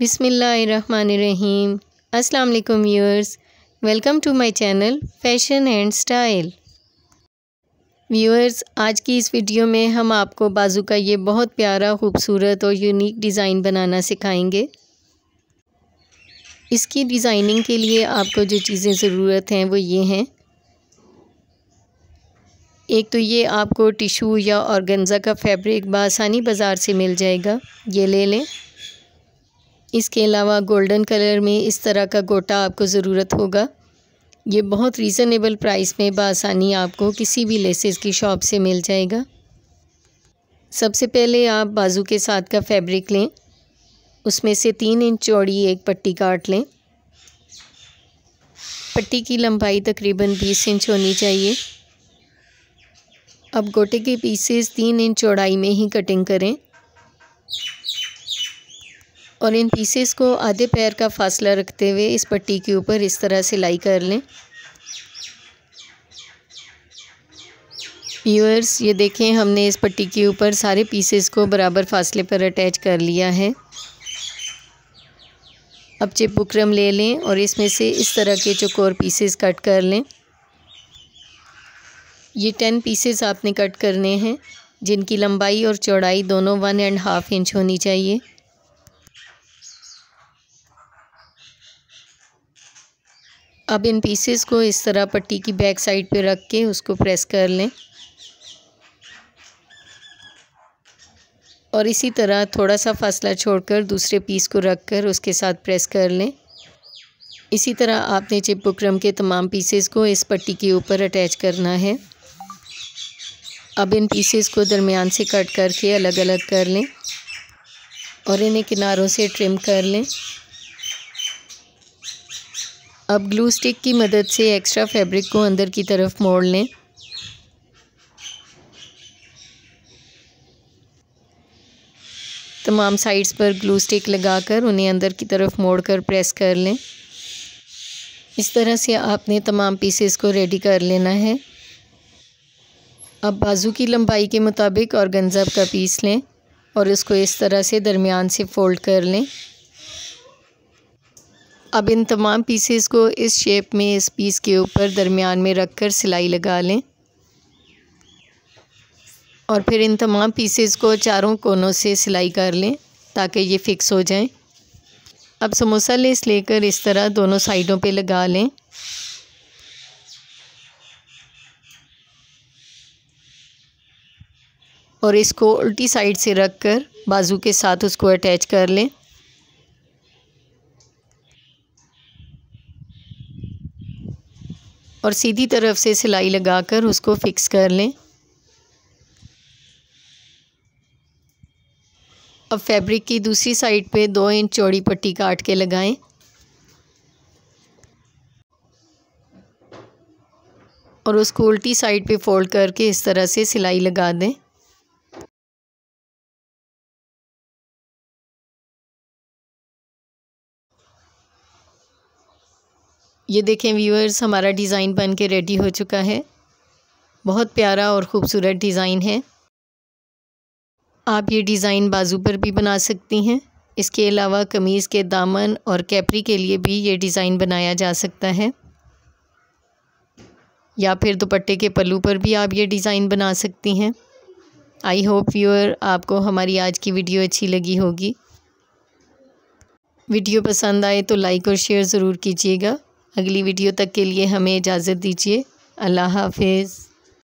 बिसमीम् अस्सलाम viewers welcome to my channel fashion and style viewers आज की इस वीडियो में हम आपको बाजू का ये बहुत प्यारा खूबसूरत और यूनिक डिज़ाइन बनाना सिखाएंगे इसकी डिज़ाइनिंग के लिए आपको जो चीज़ें ज़रूरत हैं वो ये हैं एक तो ये आपको टिशू या ऑर्गेन्जा का फैब्रिक बासानी बाज़ार से मिल जाएगा ये ले लें इसके अलावा गोल्डन कलर में इस तरह का गोटा आपको ज़रूरत होगा ये बहुत रीज़नेबल प्राइस में बसानी आपको किसी भी लेसेस की शॉप से मिल जाएगा सबसे पहले आप बाजू के साथ का फैब्रिक लें उसमें से तीन इंच चौड़ी एक पट्टी काट लें पट्टी की लंबाई तकरीबन बीस इंच होनी चाहिए अब गोटे के पीसेस तीन इंच चौड़ाई में ही कटिंग करें और इन पीसेस को आधे पैर का फासला रखते हुए इस पट्टी के ऊपर इस तरह सिलाई कर लें व्यूअर्स ये देखें हमने इस पट्टी के ऊपर सारे पीसेस को बराबर फासले पर अटैच कर लिया है अब चिपबुक्रम ले लें और इसमें से इस तरह के चकोर पीसेस कट कर लें ये टेन पीसेस आपने कट करने हैं जिनकी लंबाई और चौड़ाई दोनों वन एंड हाफ़ इंच होनी चाहिए अब इन पीसेस को इस तरह पट्टी की बैक साइड पे रख के उसको प्रेस कर लें और इसी तरह थोड़ा सा फासला छोड़कर दूसरे पीस को रख कर उसके साथ प्रेस कर लें इसी तरह आपने चिपक्रम के तमाम पीसेस को इस पट्टी के ऊपर अटैच करना है अब इन पीसेस को दरमियान से कट करके अलग अलग कर लें और इन्हें किनारों से ट्रिम कर लें अब ग्लू स्टिक की मदद से एक्स्ट्रा फैब्रिक को अंदर की तरफ मोड़ लें तमाम साइड्स पर ग्लू स्टिक लगाकर उन्हें अंदर की तरफ मोड़कर प्रेस कर लें इस तरह से आपने तमाम पीसेस को रेडी कर लेना है अब बाजू की लंबाई के मुताबिक और गंजब का पीस लें और इसको इस तरह से दरमियान से फ़ोल्ड कर लें अब इन तमाम पीसेस को इस शेप में इस पीस के ऊपर दरमियान में रख कर सिलाई लगा लें और फिर इन तमाम पीसेस को चारों कोनों से सिलाई कर लें ताकि ये फ़िक्स हो जाएं अब समोसा लेस लेकर इस तरह दोनों साइडों पे लगा लें और इसको उल्टी साइड से रख कर बाजू के साथ उसको अटैच कर लें और सीधी तरफ से सिलाई लगाकर उसको फिक्स कर लें अब फैब्रिक की दूसरी साइड पे दो इंच चौड़ी पट्टी काट के लगाएं और उसको उल्टी साइड पे फोल्ड करके इस तरह से सिलाई लगा दें ये देखें व्यूअर्स हमारा डिज़ाइन बन के रेडी हो चुका है बहुत प्यारा और ख़ूबसूरत डिज़ाइन है आप ये डिज़ाइन बाजू पर भी बना सकती हैं इसके अलावा कमीज़ के दामन और कैपरी के लिए भी ये डिज़ाइन बनाया जा सकता है या फिर दुपट्टे के पल्लू पर भी आप ये डिज़ाइन बना सकती हैं आई होप व्यूअर आपको हमारी आज की वीडियो अच्छी लगी होगी वीडियो पसंद आए तो लाइक और शेयर ज़रूर कीजिएगा अगली वीडियो तक के लिए हमें इजाज़त दीजिए अल्लाह हाफिज़